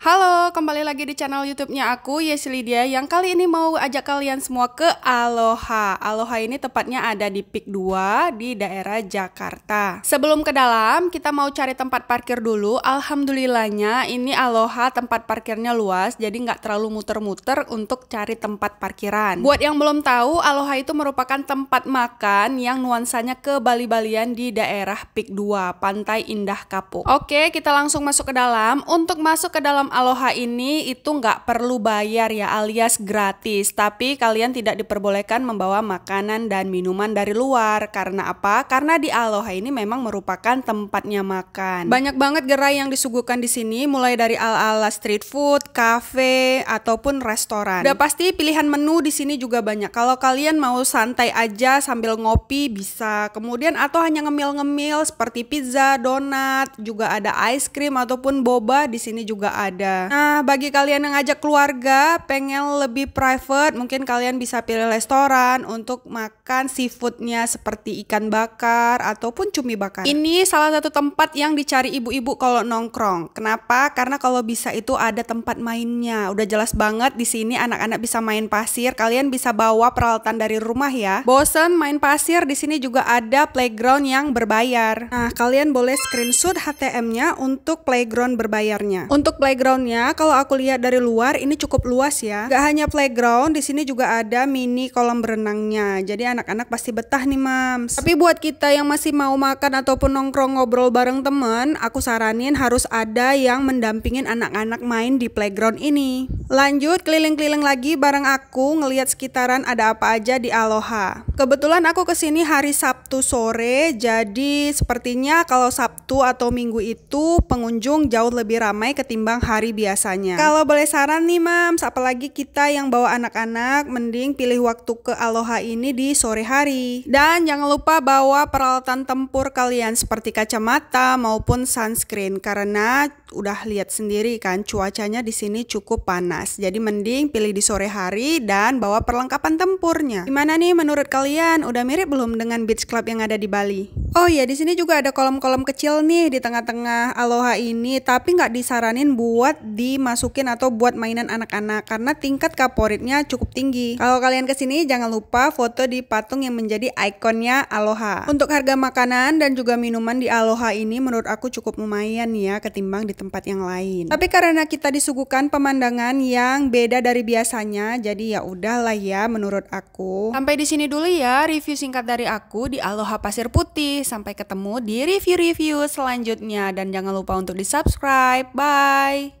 Halo kembali lagi di channel YouTube-nya aku Yesi Lydia yang kali ini mau ajak kalian semua ke Aloha. Aloha ini tepatnya ada di Pik 2 di daerah Jakarta. Sebelum ke dalam, kita mau cari tempat parkir dulu. Alhamdulillahnya ini Aloha tempat parkirnya luas jadi nggak terlalu muter-muter untuk cari tempat parkiran. Buat yang belum tahu, Aloha itu merupakan tempat makan yang nuansanya ke Bali-Balian di daerah Pik 2, Pantai Indah Kapuk. Oke, kita langsung masuk ke dalam. Untuk masuk ke dalam Aloha ini itu nggak perlu bayar ya alias gratis, tapi kalian tidak diperbolehkan membawa makanan dan minuman dari luar. Karena apa? Karena di Aloha ini memang merupakan tempatnya makan. Banyak banget gerai yang disuguhkan di sini, mulai dari ala-ala street food, cafe, ataupun restoran. Udah pasti pilihan menu di sini juga banyak. Kalau kalian mau santai aja sambil ngopi bisa. Kemudian atau hanya ngemil-ngemil seperti pizza, donat, juga ada ice cream ataupun boba di sini juga ada. Nah, Nah, bagi kalian yang ajak keluarga, pengen lebih private, mungkin kalian bisa pilih restoran untuk makan seafoodnya seperti ikan bakar ataupun cumi bakar. Ini salah satu tempat yang dicari ibu-ibu kalau nongkrong. Kenapa? Karena kalau bisa itu ada tempat mainnya. Udah jelas banget di sini anak-anak bisa main pasir. Kalian bisa bawa peralatan dari rumah ya. Bosen main pasir di sini juga ada playground yang berbayar. Nah, kalian boleh screenshot HTM-nya untuk playground berbayarnya. Untuk playgroundnya kalau aku lihat dari luar ini cukup luas ya. Gak hanya playground, di sini juga ada mini kolam berenangnya. Jadi anak-anak pasti betah nih, Mams. Tapi buat kita yang masih mau makan ataupun nongkrong ngobrol bareng temen, aku saranin harus ada yang mendampingin anak-anak main di playground ini. Lanjut keliling-keliling lagi bareng aku ngelihat sekitaran ada apa aja di Aloha. Kebetulan aku kesini hari Sabtu sore, jadi sepertinya kalau Sabtu atau Minggu itu pengunjung jauh lebih ramai ketimbang hari biasa biasanya. Kalau boleh saran nih mams, apalagi kita yang bawa anak-anak, mending pilih waktu ke Aloha ini di sore hari. Dan jangan lupa bawa peralatan tempur kalian seperti kacamata maupun sunscreen karena udah lihat sendiri kan cuacanya di sini cukup panas. Jadi mending pilih di sore hari dan bawa perlengkapan tempurnya. Gimana nih menurut kalian? Udah mirip belum dengan beach club yang ada di Bali? Oh iya, di sini juga ada kolom-kolom kecil nih di tengah-tengah Aloha ini, tapi nggak disaranin buat dimasukin atau buat mainan anak-anak karena tingkat kaporitnya cukup tinggi. Kalau kalian kesini jangan lupa foto di patung yang menjadi ikonnya Aloha. Untuk harga makanan dan juga minuman di Aloha ini menurut aku cukup lumayan ya ketimbang di tempat yang lain. Tapi karena kita disuguhkan pemandangan yang beda dari biasanya, jadi ya udahlah ya menurut aku. Sampai di sini dulu ya review singkat dari aku di Aloha Pasir Putih. Sampai ketemu di review-review selanjutnya. Dan jangan lupa untuk di subscribe. Bye!